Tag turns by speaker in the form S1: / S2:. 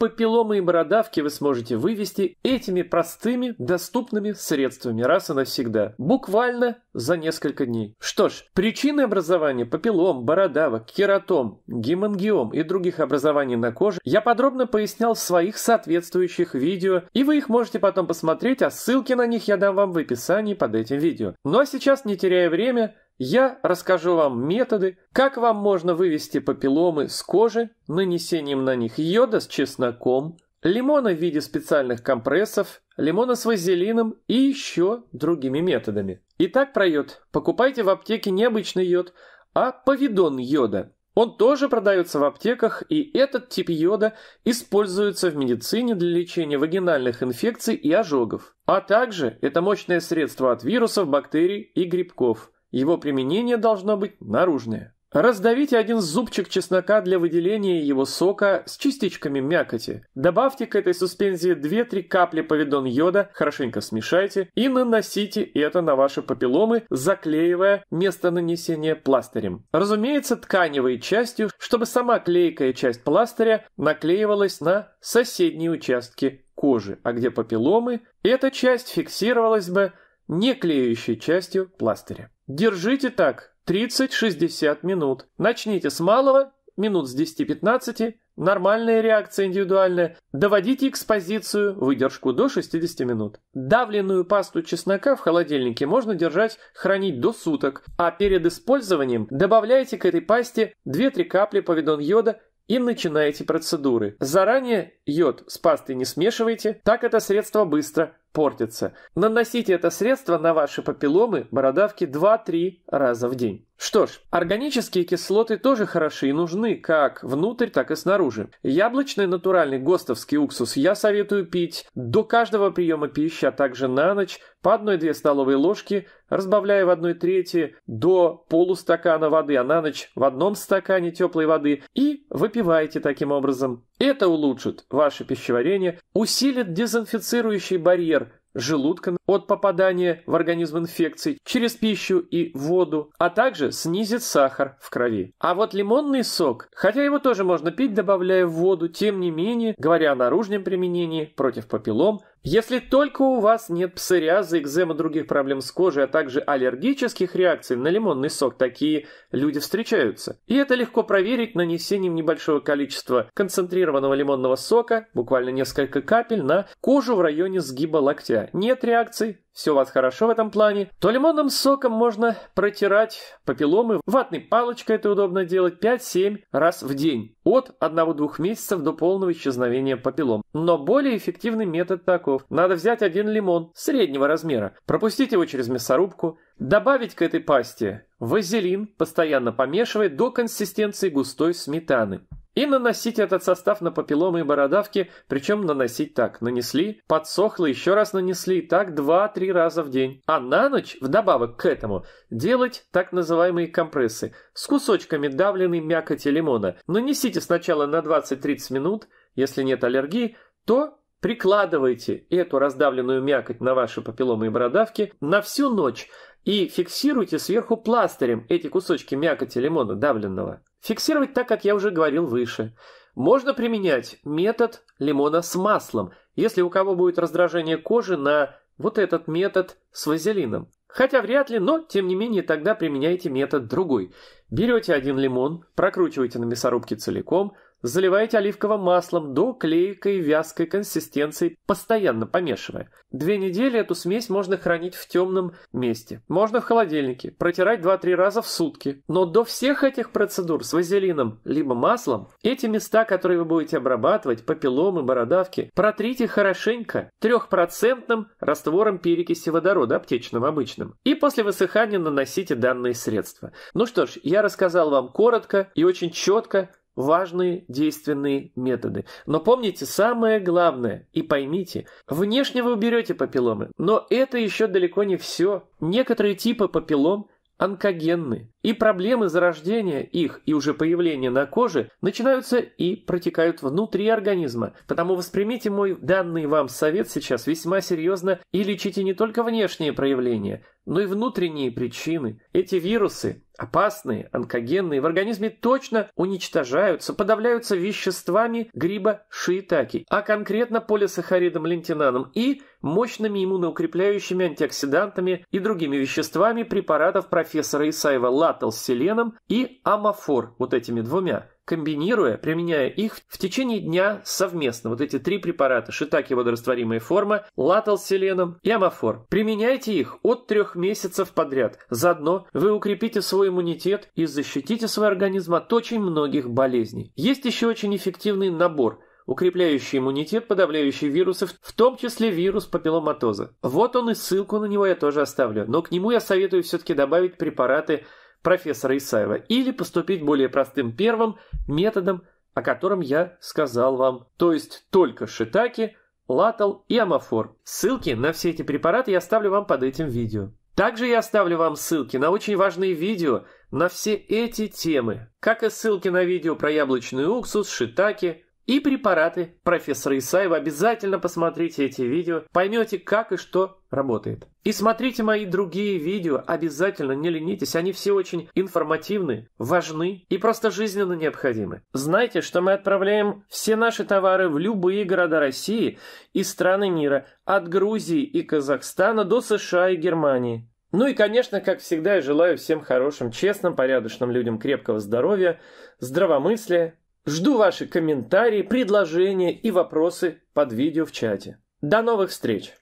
S1: Папилломы и бородавки вы сможете вывести этими простыми, доступными средствами раз и навсегда. Буквально за несколько дней. Что ж, причины образования папиллом, бородавок, кератом, гемангиом и других образований на коже я подробно пояснял в своих соответствующих видео, и вы их можете потом посмотреть, а ссылки на них я дам вам в описании под этим видео. Ну а сейчас, не теряя время, я расскажу вам методы, как вам можно вывести папилломы с кожи нанесением на них йода с чесноком, лимона в виде специальных компрессов, лимона с вазелином и еще другими методами. Итак, про йод. Покупайте в аптеке необычный йод, а повидон йода. Он тоже продается в аптеках, и этот тип йода используется в медицине для лечения вагинальных инфекций и ожогов. А также это мощное средство от вирусов, бактерий и грибков – его применение должно быть наружное. Раздавите один зубчик чеснока для выделения его сока с частичками мякоти. Добавьте к этой суспензии 2-3 капли повидон йода, хорошенько смешайте и наносите это на ваши папилломы, заклеивая место нанесения пластырем. Разумеется, тканевой частью, чтобы сама клейкая часть пластыря наклеивалась на соседние участки кожи, а где папилломы, эта часть фиксировалась бы не клеющей частью пластыря. Держите так 30-60 минут. Начните с малого, минут с 10-15, нормальная реакция индивидуальная. Доводите экспозицию, выдержку до 60 минут. Давленную пасту чеснока в холодильнике можно держать, хранить до суток, а перед использованием добавляйте к этой пасте 2-3 капли повидон йода и начинаете процедуры. Заранее йод с пастой не смешивайте, так это средство быстро портится. Наносите это средство на ваши папилломы бородавки 2-3 раза в день. Что ж, органические кислоты тоже хороши и нужны как внутрь, так и снаружи. Яблочный натуральный гостовский уксус я советую пить до каждого приема пищи, а также на ночь по 1-2 столовые ложки, разбавляя в 1 трети до полустакана воды, а на ночь в одном стакане теплой воды и выпивайте таким образом. Это улучшит ваше пищеварение, усилит дезинфицирующий барьер, желудком от попадания в организм инфекций через пищу и воду, а также снизит сахар в крови. А вот лимонный сок, хотя его тоже можно пить, добавляя в воду, тем не менее, говоря о наружном применении против папиллом, если только у вас нет псориаза, экзема, других проблем с кожей, а также аллергических реакций на лимонный сок, такие люди встречаются. И это легко проверить нанесением небольшого количества концентрированного лимонного сока, буквально несколько капель, на кожу в районе сгиба локтя. Нет реакций? все у вас хорошо в этом плане, то лимонным соком можно протирать папилломы. Ватной палочкой это удобно делать 5-7 раз в день, от 1-2 месяцев до полного исчезновения папиллом. Но более эффективный метод таков. Надо взять один лимон среднего размера, пропустить его через мясорубку, добавить к этой пасте вазелин, постоянно помешивая до консистенции густой сметаны и наносить этот состав на папилломы и бородавки, причем наносить так, нанесли, подсохло, еще раз нанесли, так 2-3 раза в день. А на ночь, вдобавок к этому, делать так называемые компрессы с кусочками давленной мякоти лимона. Нанесите сначала на 20-30 минут, если нет аллергии, то прикладывайте эту раздавленную мякоть на ваши папилломы и бородавки на всю ночь и фиксируйте сверху пластырем эти кусочки мякоти лимона давленного. Фиксировать так, как я уже говорил выше. Можно применять метод лимона с маслом, если у кого будет раздражение кожи на вот этот метод с вазелином. Хотя вряд ли, но тем не менее тогда применяйте метод другой. Берете один лимон, прокручиваете на мясорубке целиком – Заливайте оливковым маслом до клейкой вязкой консистенции, постоянно помешивая. Две недели эту смесь можно хранить в темном месте. Можно в холодильнике, протирать 2-3 раза в сутки. Но до всех этих процедур с вазелином либо маслом, эти места, которые вы будете обрабатывать, папилломы, бородавки, протрите хорошенько трехпроцентным раствором перекиси водорода, аптечным обычным. И после высыхания наносите данные средства. Ну что ж, я рассказал вам коротко и очень четко, важные действенные методы. Но помните самое главное и поймите, внешне вы уберете папилломы, но это еще далеко не все. Некоторые типы папиллом онкогенны. И проблемы зарождения их и уже появления на коже начинаются и протекают внутри организма. Потому воспримите мой данный вам совет сейчас весьма серьезно и лечите не только внешние проявления, но и внутренние причины. Эти вирусы, опасные, онкогенные, в организме точно уничтожаются, подавляются веществами гриба шиитаки, а конкретно полисахаридом лентинаном и мощными иммуноукрепляющими антиоксидантами и другими веществами препаратов профессора Исаева Ла Аттл с селеном и Амафор, вот этими двумя, комбинируя, применяя их в течение дня совместно. Вот эти три препарата, шитаки водорастворимая форма, латал с селеном и Амафор, Применяйте их от трех месяцев подряд. Заодно вы укрепите свой иммунитет и защитите свой организм от очень многих болезней. Есть еще очень эффективный набор – укрепляющий иммунитет, подавляющий вирусы, в том числе вирус папилломатоза. Вот он и ссылку на него я тоже оставлю, но к нему я советую все-таки добавить препараты профессора Исаева, или поступить более простым первым методом, о котором я сказал вам, то есть только шитаки, латал и амофор. Ссылки на все эти препараты я оставлю вам под этим видео. Также я оставлю вам ссылки на очень важные видео на все эти темы, как и ссылки на видео про яблочный уксус, шитаки, и препараты профессора Исаева. Обязательно посмотрите эти видео, поймете, как и что работает. И смотрите мои другие видео, обязательно не ленитесь, они все очень информативны, важны и просто жизненно необходимы. Знайте, что мы отправляем все наши товары в любые города России и страны мира, от Грузии и Казахстана до США и Германии. Ну и, конечно, как всегда, я желаю всем хорошим, честным, порядочным людям крепкого здоровья, здравомыслия, Жду ваши комментарии, предложения и вопросы под видео в чате. До новых встреч!